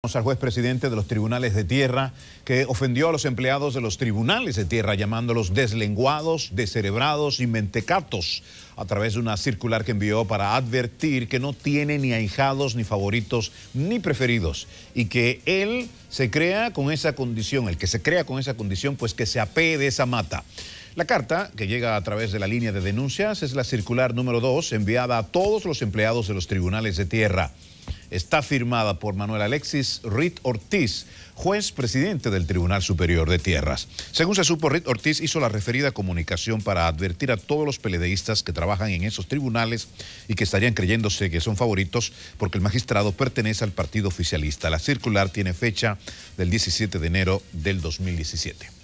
al juez presidente de los tribunales de tierra que ofendió a los empleados de los tribunales de tierra llamándolos deslenguados, descerebrados y mentecatos a través de una circular que envió para advertir que no tiene ni ahijados, ni favoritos, ni preferidos y que él se crea con esa condición, el que se crea con esa condición pues que se apee de esa mata. La carta, que llega a través de la línea de denuncias, es la circular número 2 enviada a todos los empleados de los tribunales de tierra está firmada por Manuel Alexis Rit Ortiz, juez presidente del Tribunal Superior de Tierras. Según se supo, Rit Ortiz hizo la referida comunicación para advertir a todos los peledeístas que trabajan en esos tribunales y que estarían creyéndose que son favoritos porque el magistrado pertenece al partido oficialista. La circular tiene fecha del 17 de enero del 2017.